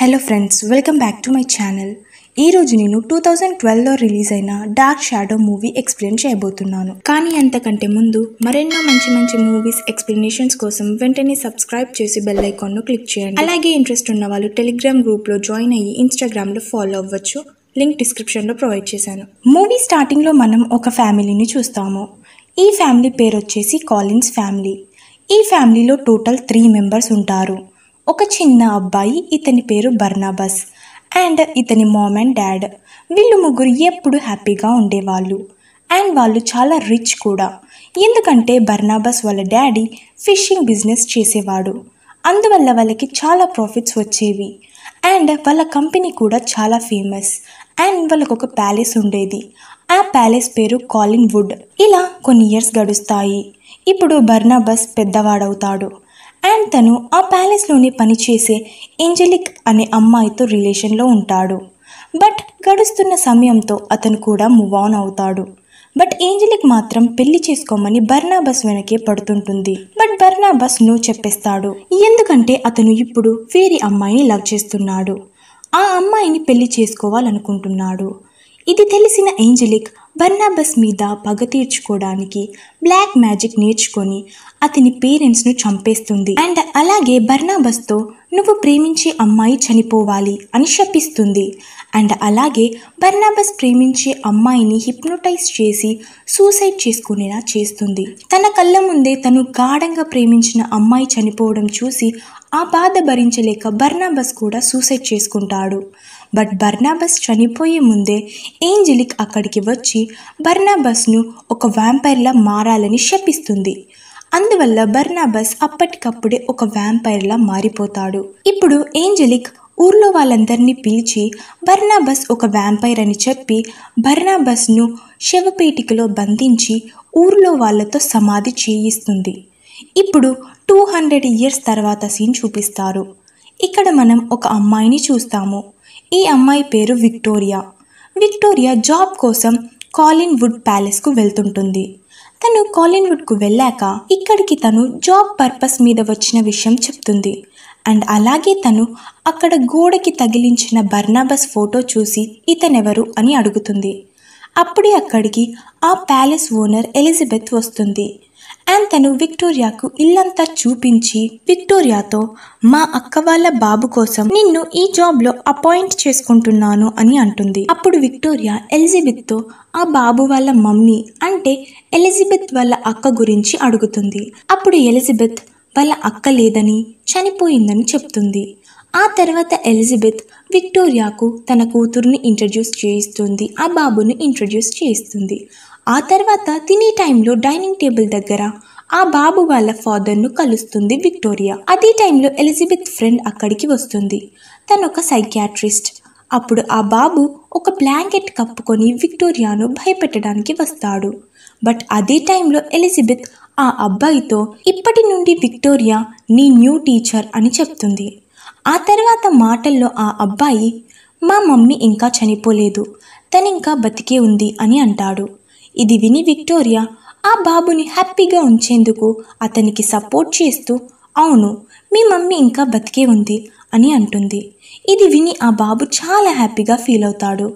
hello friends welcome back to my channel ఈరోజు నేను two thousand ట్వెల్వ్లో రిలీజ్ అయిన డార్క్ షాడో మూవీ ఎక్స్ప్లెయిన్ చేయబోతున్నాను కానీ అంతకంటే ముందు మరెన్నో మంచి మంచి మూవీస్ ఎక్స్ప్లెనేషన్స్ కోసం వెంటనే సబ్స్క్రైబ్ చేసి బెల్ ఐకాన్ను క్లిక్ చేయండి అలాగే ఇంట్రెస్ట్ ఉన్న వాళ్ళు టెలిగ్రామ్ గ్రూప్లో జాయిన్ అయ్యి ఇన్స్టాగ్రామ్లో ఫాలో అవ్వచ్చు లింక్ డిస్క్రిప్షన్లో ప్రొవైడ్ చేశాను మూవీ స్టార్టింగ్లో మనం ఒక ఫ్యామిలీని చూస్తాము ఈ ఫ్యామిలీ పేరు వచ్చేసి కాలిన్స్ ఫ్యామిలీ ఈ ఫ్యామిలీలో టోటల్ త్రీ మెంబర్స్ ఉంటారు ఒక చిన్న అబ్బాయి ఇతని పేరు బర్నాబస్ అండ్ ఇతని మామ్ అండ్ డాడ్ వీళ్ళు ముగ్గురు ఎప్పుడు హ్యాపీగా ఉండేవాళ్ళు అండ్ వాళ్ళు చాలా రిచ్ కూడా ఎందుకంటే బర్నాబస్ వాళ్ళ డాడీ ఫిషింగ్ బిజినెస్ చేసేవాడు అందువల్ల వాళ్ళకి చాలా ప్రాఫిట్స్ వచ్చేవి అండ్ వాళ్ళ కంపెనీ కూడా చాలా ఫేమస్ అండ్ వాళ్ళకు ఒక ప్యాలెస్ ఉండేది ఆ ప్యాలెస్ పేరు కాలింగ్ వుడ్ ఇలా కొన్ని ఇయర్స్ గడుస్తాయి ఇప్పుడు బర్నాబస్ పెద్దవాడవుతాడు అండ్ తను ఆ ప్యాలెస్లోనే పనిచేసే ఏంజలిక్ అనే అమ్మాయితో రిలేషన్లో ఉంటాడు బట్ గడుస్తున్న సమయంతో అతను కూడా మూవ్ ఆన్ అవుతాడు బట్ ఏంజలిక్ మాత్రం పెళ్లి చేసుకోమని బర్నాబస్ వెనకే పడుతుంటుంది బట్ బర్నాబస్ నో చెప్పేస్తాడు ఎందుకంటే అతను ఇప్పుడు వేరే అమ్మాయిని లవ్ చేస్తున్నాడు ఆ అమ్మాయిని పెళ్లి చేసుకోవాలనుకుంటున్నాడు ఇది తెలిసిన ఏంజలిక్ బర్నాబస్ మీద పగ తీర్చుకోవడానికి బ్లాక్ మ్యాజిక్ నేర్చుకొని అతని పేరెంట్స్ను చంపేస్తుంది అండ్ అలాగే తో నువ్వు ప్రేమించే అమ్మాయి చనిపోవాలి అని శపిస్తుంది అండ్ అలాగే బర్నాబస్ ప్రేమించే అమ్మాయిని హిప్నోటైజ్ చేసి సూసైడ్ చేసుకునేలా చేస్తుంది తన కళ్ళ ముందే తను గాఢంగా ప్రేమించిన అమ్మాయి చనిపోవడం చూసి ఆ బాధ భరించలేక బర్నాబస్ కూడా సూసైడ్ చేసుకుంటాడు బట్ బర్నాబస్ చనిపోయే ముందే ఏంజలిక్ అక్కడికి వచ్చి బర్నాబస్ను ఒక వ్యాంపైర్లా మారాలని శపిస్తుంది అందువల్ల బర్నాబస్ అప్పటికప్పుడే ఒక వ్యాంపైర్లా మారిపోతాడు ఇప్పుడు ఏంజలిక్ ఊర్లో వాళ్ళందరినీ పిలిచి బర్నాబస్ ఒక వ్యాంపైర్ అని చెప్పి బర్నాబస్ను శవపేటికలో బంధించి ఊర్లో వాళ్ళతో సమాధి చేయిస్తుంది ఇప్పుడు టూ హండ్రెడ్ ఇయర్స్ తర్వాత సీన్ చూపిస్తారు ఇక్కడ మనం ఒక అమ్మాయిని చూస్తాము ఈ అమ్మాయి పేరు విక్టోరియా విక్టోరియా జాబ్ కోసం కాలిన్వుడ్ ప్యాలెస్కు వెళ్తుంటుంది తను కు వెళ్ళాక ఇక్కడికి తను జాబ్ పర్పస్ మీద వచ్చిన విషయం చెప్తుంది అండ్ అలాగే తను అక్కడ గోడకి తగిలించిన బర్నాబస్ ఫోటో చూసి ఇతనెవరు అని అడుగుతుంది అప్పుడే అక్కడికి ఆ ప్యాలెస్ ఓనర్ ఎలిజబెత్ వస్తుంది అంతను విక్టోరియాకు ఇల్లంతా చూపించి విక్టోరియాతో మా అక్క వాళ్ళ బాబు కోసం నిన్ను ఈ జాబ్లో అపాయింట్ చేసుకుంటున్నాను అని అంటుంది అప్పుడు విక్టోరియా తో ఆ బాబు వాళ్ళ మమ్మీ అంటే ఎలిజబెత్ వాళ్ళ అక్క గురించి అడుగుతుంది అప్పుడు ఎలిజబెత్ వాళ్ళ అక్క లేదని చనిపోయిందని చెప్తుంది ఆ తర్వాత ఎలిజబెత్ విక్టోరియాకు తన కూతురుని ఇంట్రడ్యూస్ చేయిస్తుంది ఆ బాబును ఇంట్రడ్యూస్ చేయిస్తుంది ఆ తర్వాత తినే టైంలో డైనింగ్ టేబుల్ దగ్గర ఆ బాబు వాళ్ళ ఫాదర్ను కలుస్తుంది విక్టోరియా అదే టైంలో ఎలిజబెత్ ఫ్రెండ్ అక్కడికి వస్తుంది తను ఒక సైకియాట్రిస్ట్ అప్పుడు ఆ బాబు ఒక బ్లాంకెట్ కప్పుకొని విక్టోరియాను భయపెట్టడానికి వస్తాడు బట్ అదే టైంలో ఎలిజబెత్ ఆ అబ్బాయితో ఇప్పటి నుండి విక్టోరియా నీ న్యూ టీచర్ అని చెప్తుంది ఆ తర్వాత మాటల్లో ఆ అబ్బాయి మా మమ్మీ ఇంకా చనిపోలేదు తనింకా బతికే ఉంది అని అంటాడు ఇది విని విక్టోరియా ఆ బాబుని హ్యాపీగా ఉంచేందుకు అతనికి సపోర్ట్ చేస్తూ అవును మీ మమ్మీ ఇంకా బతికే ఉంది అని అంటుంది ఇది విని ఆ బాబు చాలా హ్యాపీగా ఫీల్ అవుతాడు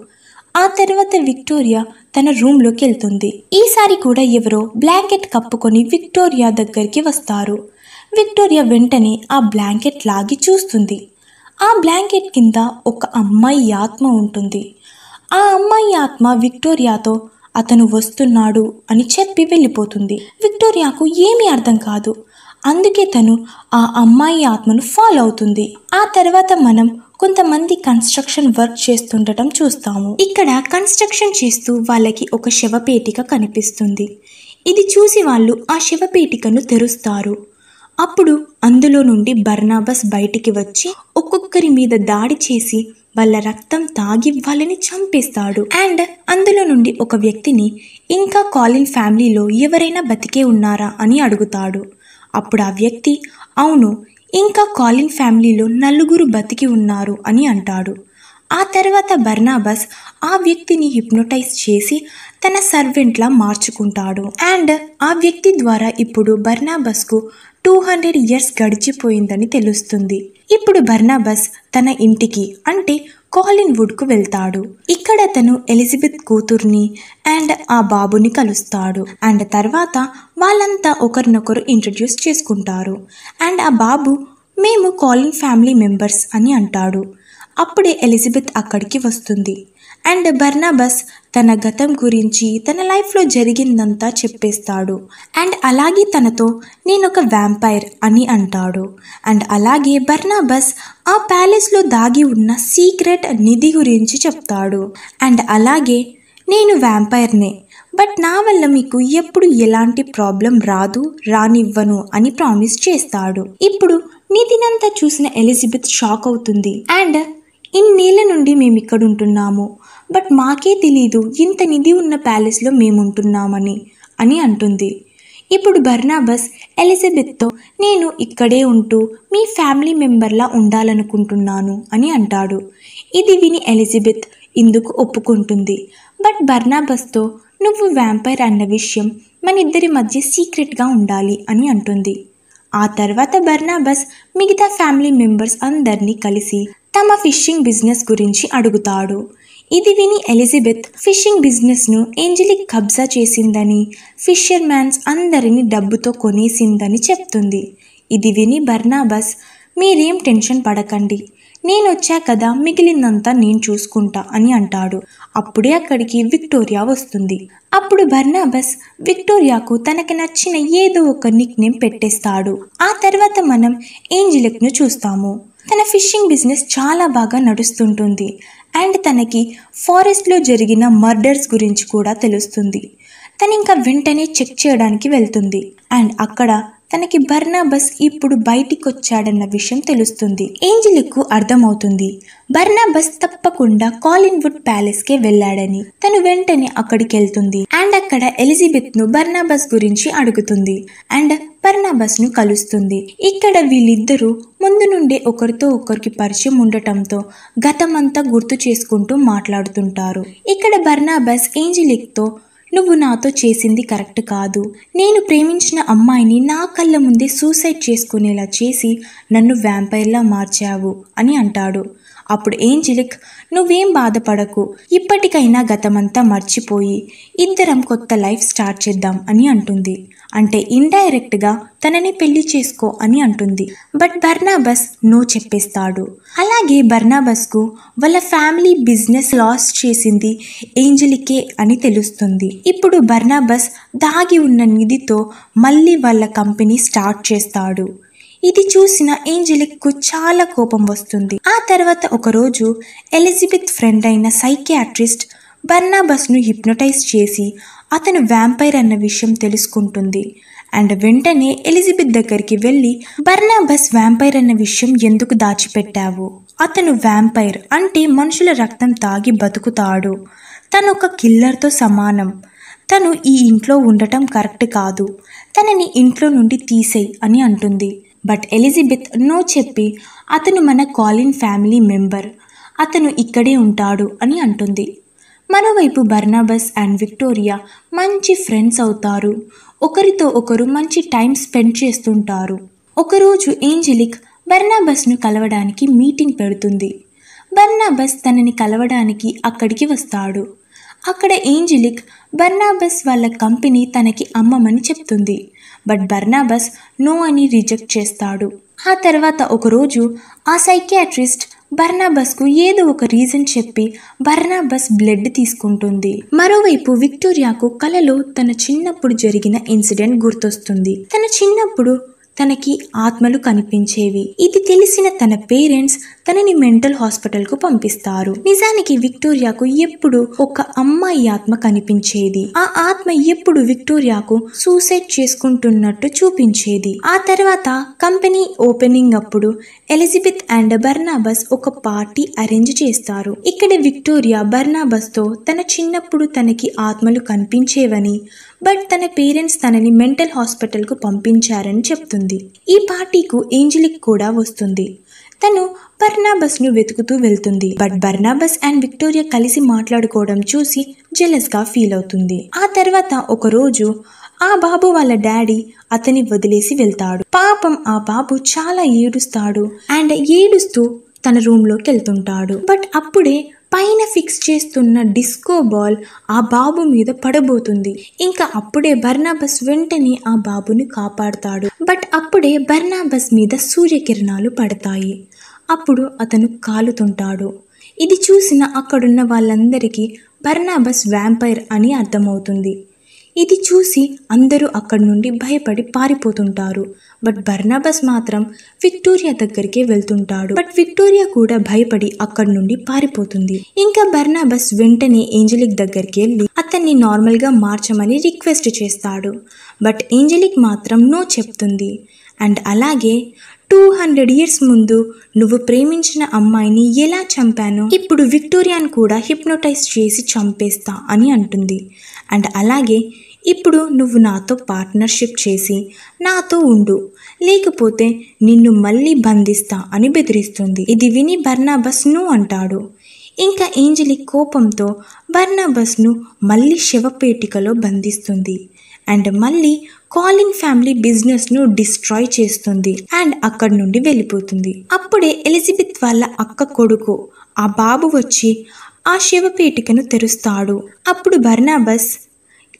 ఆ తర్వాత విక్టోరియా తన రూమ్లోకి వెళ్తుంది ఈసారి కూడా ఎవరో బ్లాంకెట్ కప్పుకొని విక్టోరియా దగ్గరికి వస్తారు విక్టోరియా వెంటనే ఆ బ్లాంకెట్ లాగి చూస్తుంది ఆ బ్లాంకెట్ కింద ఒక అమ్మాయి ఆత్మ ఉంటుంది ఆ అమ్మాయి ఆత్మ విక్టోరియాతో అతను వస్తున్నాడు అని చెప్పి వెళ్ళిపోతుంది విక్టోరియాకు ఏమీ అర్థం కాదు అందుకే తను ఆ అమ్మాయి ఆత్మను ఫాలో అవుతుంది ఆ తర్వాత మనం కొంతమంది కన్స్ట్రక్షన్ వర్క్ చేస్తుండటం చూస్తాము ఇక్కడ కన్స్ట్రక్షన్ చేస్తూ వాళ్ళకి ఒక శవపేటిక కనిపిస్తుంది ఇది చూసి వాళ్ళు ఆ శవపేటికను తెరుస్తారు అప్పుడు అందులో నుండి బర్నాబస్ బయటికి వచ్చి ఒక్కొక్కరి మీద దాడి చేసి వాళ్ళ రక్తం తాగి వాళ్ళని చంపేస్తాడు అండ్ అందులో నుండి ఒక వ్యక్తిని ఇంకా కాలిన్ ఫ్యామిలీలో ఎవరైనా బతికే ఉన్నారా అని అడుగుతాడు అప్పుడు ఆ వ్యక్తి అవును ఇంకా కాలిన్ ఫ్యామిలీలో నలుగురు బతికి ఉన్నారు అని అంటాడు ఆ తర్వాత బర్నాబస్ ఆ వ్యక్తిని హిప్నోటైజ్ చేసి తన సర్వెంట్లా మార్చుకుంటాడు అండ్ ఆ వ్యక్తి ద్వారా ఇప్పుడు బర్నాబస్కు టూ హండ్రెడ్ ఇయర్స్ గడిచిపోయిందని తెలుస్తుంది ఇప్పుడు బర్నాబస్ తన ఇంటికి అంటే కాలిన్వుడ్కు వెళ్తాడు ఇక్కడ తను ఎలిజబెత్ కూతుర్ని అండ్ ఆ బాబుని కలుస్తాడు అండ్ తర్వాత వాళ్ళంతా ఒకరినొకరు ఇంట్రడ్యూస్ చేసుకుంటారు అండ్ ఆ బాబు మేము కాలిన్ ఫ్యామిలీ మెంబర్స్ అని అంటాడు అప్పుడే ఎలిజబెత్ అక్కడికి వస్తుంది అండ్ బర్నాబస్ తన గతం గురించి తన లైఫ్లో జరిగిందంతా చెప్పేస్తాడు అండ్ అలాగే తనతో నేను ఒక వ్యాంపైర్ అని అంటాడు అండ్ అలాగే బర్నాబస్ ఆ ప్యాలెస్లో దాగి ఉన్న సీక్రెట్ నిధి గురించి చెప్తాడు అండ్ అలాగే నేను వ్యాంపైర్నే బట్ నా వల్ల మీకు ఎప్పుడు ఎలాంటి ప్రాబ్లం రాదు రానివ్వను అని ప్రామిస్ చేస్తాడు ఇప్పుడు నిధినంతా చూసిన ఎలిజబెత్ షాక్ అవుతుంది అండ్ ఇన్నేళ్ల నుండి మేము ఇక్కడ ఉంటున్నాము బట్ మాకే తెలీదు ఇంత నిధి ఉన్న ప్యాలెస్లో మేముంటున్నామని అని అంటుంది ఇప్పుడు బర్నాబస్ ఎలిజబెత్తో నేను ఇక్కడే ఉంటూ మీ ఫ్యామిలీ మెంబర్లా ఉండాలనుకుంటున్నాను అని అంటాడు ఇది విని ఎలిజబెత్ ఇందుకు ఒప్పుకుంటుంది బట్ బర్నాబస్తో నువ్వు వ్యాంపైర్ అన్న విషయం మన ఇద్దరి మధ్య సీక్రెట్గా ఉండాలి అని అంటుంది ఆ తర్వాత బర్నాబస్ మిగతా ఫ్యామిలీ మెంబర్స్ అందరినీ కలిసి తమ ఫిషింగ్ బిజినెస్ గురించి అడుగుతాడు ఇది విని ఎలిజబెత్ ఫిషింగ్ బిజినెస్ను ఏంజలిక్ కబ్జా చేసిందని ఫిషర్ మ్యాన్స్ అందరినీ డబ్బుతో కొనేసిందని చెప్తుంది ఇది విని బర్నాబస్ మీరేం టెన్షన్ పడకండి నేను వచ్చా కదా మిగిలిందంతా నేను చూసుకుంటా అని అంటాడు అప్పుడే అక్కడికి విక్టోరియా వస్తుంది అప్పుడు బర్నాబస్ విక్టోరియాకు తనకి నచ్చిన ఏదో ఒక నిక్ నేమ్ పెట్టేస్తాడు ఆ తర్వాత మనం ఏంజిలెక్ను చూస్తాము తన ఫిషింగ్ బిజినెస్ చాలా బాగా నడుస్తుంటుంది అండ్ తనకి ఫారెస్ట్లో జరిగిన మర్డర్స్ గురించి కూడా తెలుస్తుంది తను ఇంకా వెంటనే చెక్ చేయడానికి వెళ్తుంది అండ్ అక్కడ తనకి బర్నాబస్ ఇప్పుడు బయటికి వచ్చాడన్న విషయం తెలుస్తుంది ఏంజిల్కు అర్థమవుతుంది బర్నాబస్ తప్పకుండా కాలిన్వుడ్ కే వెళ్లాడని తను వెంటనే అక్కడికి వెళ్తుంది అండ్ అక్కడ ఎలిజబెత్ ను బర్నాబస్ గురించి అడుగుతుంది అండ్ బర్నాబస్ ను కలుస్తుంది ఇక్కడ వీళ్ళిద్దరూ ముందు నుండే ఒకరితో ఒకరికి పరిచయం ఉండటంతో గతమంతా గుర్తు చేసుకుంటూ మాట్లాడుతుంటారు ఇక్కడ బర్నాబస్ ఏంజలిక్ తో నువ్వు నాతో చేసింది కరెక్ట్ కాదు నేను ప్రేమించిన అమ్మాయిని నా కళ్ళ ముందే సూసైడ్ చేసుకునేలా చేసి నన్ను వ్యాంపైర్లా మార్చావు అని అంటాడు అప్పుడు ఏంజిలిక్ నువ్వేం బాధపడకు ఇప్పటికైనా గతమంతా మర్చిపోయి ఇద్దరం కొత్త లైఫ్ స్టార్ట్ చేద్దాం అని అంటుంది అంటే ఇండైరెక్ట్గా తనని పెళ్లి చేసుకో అని అంటుంది బట్ బర్నాబస్ నో చెప్పేస్తాడు అలాగే బర్నాబస్కు వాళ్ళ ఫ్యామిలీ బిజినెస్ లాస్ చేసింది ఏంజలికే అని తెలుస్తుంది ఇప్పుడు బర్నాబస్ దాగి ఉన్న నిధితో మళ్ళీ వాళ్ళ కంపెనీ స్టార్ట్ చేస్తాడు ఇది చూసిన కు చాలా కోపం వస్తుంది ఆ తర్వాత ఒకరోజు ఎలిజబెత్ ఫ్రెండ్ అయిన సైకియాట్రిస్ట్ ను హిప్నటైజ్ చేసి అతను వ్యాంపైర్ అన్న విషయం తెలుసుకుంటుంది అండ్ వెంటనే ఎలిజబెత్ దగ్గరికి వెళ్ళి బర్నాబస్ వ్యాంపైర్ అన్న విషయం ఎందుకు దాచిపెట్టావు అతను వ్యాంపైర్ అంటే మనుషుల రక్తం తాగి బతుకుతాడు తను ఒక కిల్లర్తో సమానం తను ఈ ఇంట్లో ఉండటం కరెక్ట్ కాదు తనని ఇంట్లో నుండి తీసేయ్ అని అంటుంది బట్ ఎలిజబెత్ నో చెప్పి అతను మన కాలిన్ ఫ్యామిలీ మెంబర్ అతను ఇక్కడే ఉంటాడు అని అంటుంది మరోవైపు బర్నాబస్ అండ్ విక్టోరియా మంచి ఫ్రెండ్స్ అవుతారు ఒకరితో ఒకరు మంచి టైం స్పెండ్ చేస్తుంటారు ఒకరోజు ఏంజలిక్ బర్నాబస్ను కలవడానికి మీటింగ్ పెడుతుంది బర్నాబస్ తనని కలవడానికి అక్కడికి వస్తాడు అక్కడ ఏంజలిక్ బర్నాబస్ వాళ్ళ కంపెనీ తనకి అమ్మమని చెప్తుంది బట్ బర్నాబస్ నో అని రిజెక్ట్ చేస్తాడు ఆ తర్వాత ఒకరోజు ఆ సైకియాట్రిస్ట్ బర్నాబస్కు ఏదో ఒక రీజన్ చెప్పి బర్నాబస్ బ్లడ్ తీసుకుంటుంది మరోవైపు విక్టోరియాకు కలలో తన చిన్నప్పుడు జరిగిన ఇన్సిడెంట్ గుర్తొస్తుంది తన చిన్నప్పుడు తనకి ఆత్మలు కనిపించేవి ఇది తెలిసిన తన పేరెంట్స్ తనని మెంటల్ హాస్పిటల్ కు పంపిస్తారు నిజానికి విక్టోరియాకు ఎప్పుడు ఒక అమ్మాయి ఆత్మ కనిపించేది ఆ ఆత్మ ఎప్పుడు విక్టోరియాకు సూసైడ్ చేసుకుంటున్నట్టు చూపించేది ఆ తర్వాత కంపెనీ ఓపెనింగ్ అప్పుడు ఎలిజబెత్ అండ్ బర్నాబస్ ఒక పార్టీ అరేంజ్ చేస్తారు ఇక్కడ విక్టోరియా బర్నాబస్ తో తన చిన్నప్పుడు తనకి ఆత్మలు కనిపించేవని బట్ తన పేరెంట్స్ తనని మెంటల్ హాస్పిటల్ కు పంపించారని చెప్తుంది ఈ పార్టీకు ఏంజలిక్ కూడా వస్తుంది తను ను వెతుకుతూ వెళ్తుంది బట్ బర్నాబస్ అండ్ విక్టోరియా కలిసి మాట్లాడుకోవడం చూసి గా ఫీల్ అవుతుంది ఆ తర్వాత ఒక రోజు ఆ బాబు వాళ్ళ డాడీ అతని వదిలేసి వెళ్తాడు పాపం ఆ బాబు చాలా ఏడుస్తాడు అండ్ ఏడుస్తూ తన రూమ్ లోకి వెళ్తుంటాడు బట్ అప్పుడే పైన ఫిక్స్ చేస్తున్న డిస్కో బాల్ ఆ బాబు మీద పడబోతుంది ఇంకా అప్పుడే బర్నాబస్ వెంటనే ఆ బాబుని కాపాడుతాడు బట్ అప్పుడే బర్నాబస్ మీద సూర్యకిరణాలు పడతాయి అప్పుడు అతను కాలుతుంటాడు ఇది చూసిన అక్కడున్న వాళ్ళందరికీ బర్నాబస్ వ్యాంపైర్ అని అర్థమవుతుంది ఇది చూసి అందరూ అక్కడి నుండి భయపడి పారిపోతుంటారు బట్ బర్నాబస్ మాత్రం విక్టోరియా దగ్గరికే వెళ్తుంటాడు బట్ విక్టోరియా కూడా భయపడి అక్కడి నుండి పారిపోతుంది ఇంకా బర్నాబస్ వెంటనే ఏంజలిక్ దగ్గరికి వెళ్ళి అతన్ని నార్మల్ గా మార్చమని రిక్వెస్ట్ చేస్తాడు బట్ ఏంజలిక్ మాత్రం నో చెప్తుంది అండ్ అలాగే టూ హండ్రెడ్ ఇయర్స్ ముందు నువ్వు ప్రేమించిన అమ్మాయిని ఎలా చంపాను ఇప్పుడు విక్టోరియాను కూడా హిప్నోటైజ్ చేసి చంపేస్తా అని అంటుంది అండ్ అలాగే ఇప్పుడు నువ్వు నాతో పార్ట్నర్షిప్ చేసి నాతో ఉండు లేకపోతే నిన్ను మళ్ళీ బంధిస్తా అని బెదిరిస్తుంది ఇది విని బర్నా నువ్వు అంటాడు ఇంకా ఏంజలి కోపంతో బర్నాబస్ను మళ్ళీ శవపేటికలో బంధిస్తుంది అండ్ మళ్ళీ కాలిన్ ఫ్యామిలీ బిజినెస్ ను డిస్ట్రాయ్ చేస్తుంది అండ్ అక్కడి నుండి వెళ్ళిపోతుంది అప్పుడే ఎలిజబెత్ వాళ్ళ అక్క కొడుకు ఆ బాబు వచ్చి ఆ శివపేటికను తెరుస్తాడు అప్పుడు బర్నాబస్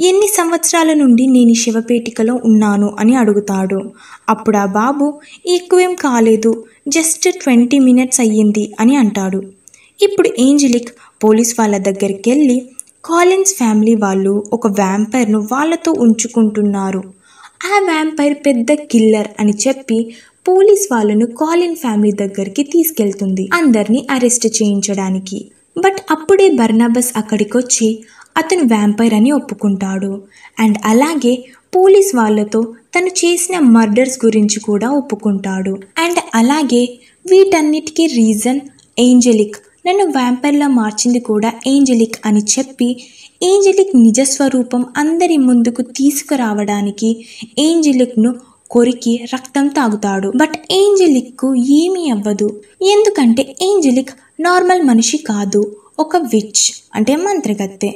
ఎన్ని సంవత్సరాల నుండి నేను శివపేటికలో ఉన్నాను అని అడుగుతాడు అప్పుడు ఆ బాబు ఎక్కువేం కాలేదు జస్ట్ ట్వంటీ మినిట్స్ అయ్యింది అని అంటాడు ఇప్పుడు ఏంజలిక్ పోలీస్ వాళ్ళ దగ్గరికి వెళ్ళి కాలిన్స్ ఫ్యామిలీ వాళ్ళు ఒక వ్యాంపైర్ను వాళ్ళతో ఉంచుకుంటున్నారు ఆ వ్యాంపైర్ పెద్ద కిల్లర్ అని చెప్పి పోలీస్ వాళ్ళను కాలిన్ ఫ్యామిలీ దగ్గరికి తీసుకెళ్తుంది అందరినీ అరెస్ట్ చేయించడానికి బట్ అప్పుడే బర్నాబస్ అక్కడికొచ్చి అతను వ్యాంపైర్ అని ఒప్పుకుంటాడు అండ్ అలాగే పోలీస్ వాళ్ళతో తను చేసిన మర్డర్స్ గురించి కూడా ఒప్పుకుంటాడు అండ్ అలాగే వీటన్నిటికీ రీజన్ ఏంజలిక్ నన్ను వ్యాంపైర్లా మార్చింది కూడా ఏంజలిక్ అని చెప్పి ఏంజలిక్ నిజస్వరూపం అందరి ముందుకు తీసుకురావడానికి ఏంజలిక్ను కొరికి రక్తం తాగుతాడు బట్ ఏంజలిక్కు ఏమీ అవ్వదు ఎందుకంటే ఏంజలిక్ నార్మల్ మనిషి కాదు ఒక విచ్ అంటే మంత్రగత్తె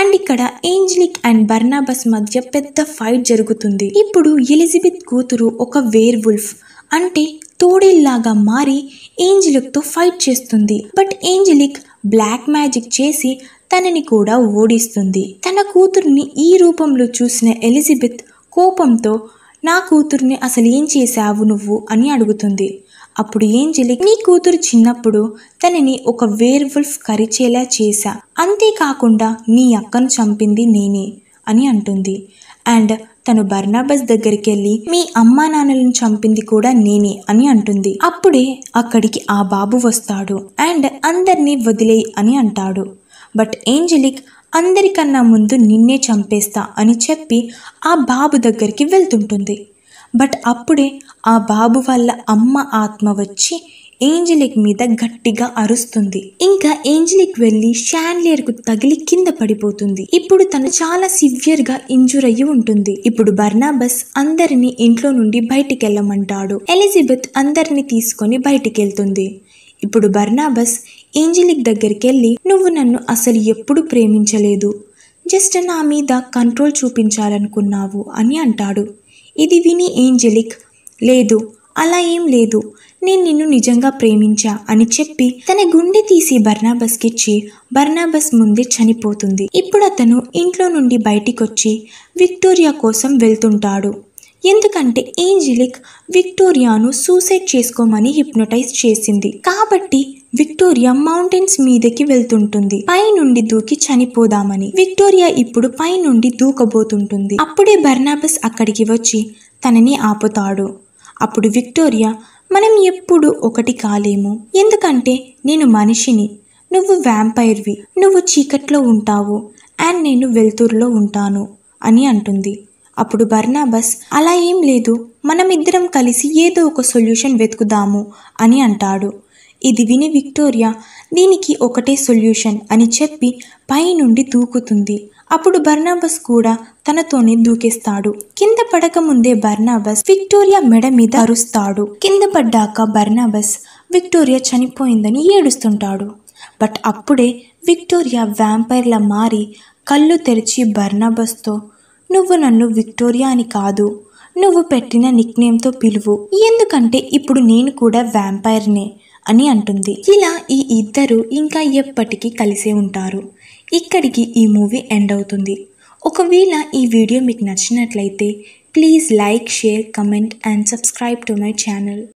అండ్ ఇక్కడ ఏంజలిక్ అండ్ బర్నాబస్ మధ్య పెద్ద ఫైట్ జరుగుతుంది ఇప్పుడు ఎలిజబెత్ కూతురు ఒక వేర్ వుల్ఫ్ అంటే తోడిల్లాగా మారి ఏంజలిక్తో ఫైట్ చేస్తుంది బట్ ఏంజలిక్ బ్లాక్ మ్యాజిక్ చేసి తనని కూడా ఓడిస్తుంది తన కూతుర్ని ఈ రూపంలో చూసిన ఎలిజబెత్ కోపంతో నా కూతుర్ని అసలు ఏం చేశావు నువ్వు అని అడుగుతుంది అప్పుడు ఏంజలిక్ నీ కూతురు చిన్నప్పుడు తనని ఒక వేర్వుల్ఫ్ కరిచేలా చేశా అంతేకాకుండా నీ అక్కను చంపింది నేనే అని అంటుంది అండ్ తను బర్నాబస్ దగ్గరికి వెళ్ళి మీ అమ్మా నాన్నలను చంపింది కూడా నేనే అని అంటుంది అప్పుడే అక్కడికి ఆ బాబు వస్తాడు అండ్ అందరినీ వదిలేయి అని అంటాడు బట్ ఏంజలిక్ అందరికన్నా ముందు నిన్నే చంపేస్తా అని చెప్పి ఆ బాబు దగ్గరికి వెళ్తుంటుంది బట్ అప్పుడే ఆ బాబు వాళ్ళ అమ్మ ఆత్మ వచ్చి ఏంజలిక్ మీద గట్టిగా అరుస్తుంది ఇంకా ఏంజలిక్ వెళ్లి షాన్లియర్ కు తగిలి కింద పడిపోతుంది ఇప్పుడు తను చాలా సివియర్ గా ఇంజూర్ అయ్యి ఉంటుంది ఇప్పుడు బర్నాబస్ అందరిని ఇంట్లో నుండి బయటికి వెళ్ళమంటాడు ఎలిజబెత్ అందరిని తీసుకొని బయటికి వెళ్తుంది ఇప్పుడు బర్నాబస్ ఏంజలిక్ దగ్గరికి వెళ్ళి నువ్వు నన్ను అసలు ఎప్పుడు ప్రేమించలేదు జస్ట్ నా మీద కంట్రోల్ చూపించాలనుకున్నావు అని అంటాడు ఇది విని ఏంజలిక్ లేదు అలా ఏం లేదు నేను నిన్ను నిజంగా ప్రేమించా అని చెప్పి తన గుండె తీసి బర్నాబస్కిచ్చి బర్నాబస్ ముందే చనిపోతుంది ఇప్పుడు అతను ఇంట్లో నుండి బయటికొచ్చి విక్టోరియా కోసం వెళ్తుంటాడు ఎందుకంటే ఏంజిలిక్ విక్టోరియాను సూసైడ్ చేసుకోమని హిప్నోటైజ్ చేసింది కాబట్టి విక్టోరియా మౌంటైన్స్ మీదకి వెళ్తుంటుంది పై నుండి దూకి చనిపోదామని విక్టోరియా ఇప్పుడు పై నుండి దూకబోతుంటుంది అప్పుడే బర్నాబస్ అక్కడికి వచ్చి తనని ఆపుతాడు అప్పుడు విక్టోరియా మనం ఎప్పుడు ఒకటి కాలేము ఎందుకంటే నేను మనిషిని నువ్వు వ్యాంపైర్వి నువ్వు చీకట్లో ఉంటావు అండ్ నేను వెలుతురులో ఉంటాను అని అంటుంది అప్పుడు బర్నాబస్ అలా ఏం లేదు మనమిద్దరం కలిసి ఏదో ఒక సొల్యూషన్ వెతుకుదాము అని అంటాడు ఇది విని విక్టోరియా దీనికి ఒకటే సొల్యూషన్ అని చెప్పి పైనుండి దూకుతుంది అప్పుడు బర్నాబస్ కూడా తనతోనే దూకేస్తాడు కింద పడకముందే బర్నాబస్ విక్టోరియా మెడ మీద అరుస్తాడు కింద పడ్డాక బర్నాబస్ విక్టోరియా చనిపోయిందని ఏడుస్తుంటాడు బట్ అప్పుడే విక్టోరియా వ్యాంపైర్లా మారి కళ్ళు తెరిచి బర్నాబస్తో నువ్వు నన్ను విక్టోరియా అని కాదు నువ్వు పెట్టిన నిక్నేమ్తో పిలువు ఎందుకంటే ఇప్పుడు నేను కూడా వ్యాంపైర్నే అని అంటుంది ఇలా ఈ ఇద్దరు ఇంకా ఎప్పటికీ కలిసే ఉంటారు ఇక్కడికి ఈ మూవీ ఎండ్ అవుతుంది ఒకవేళ ఈ వీడియో మీకు నచ్చినట్లయితే please like share comment and subscribe to my channel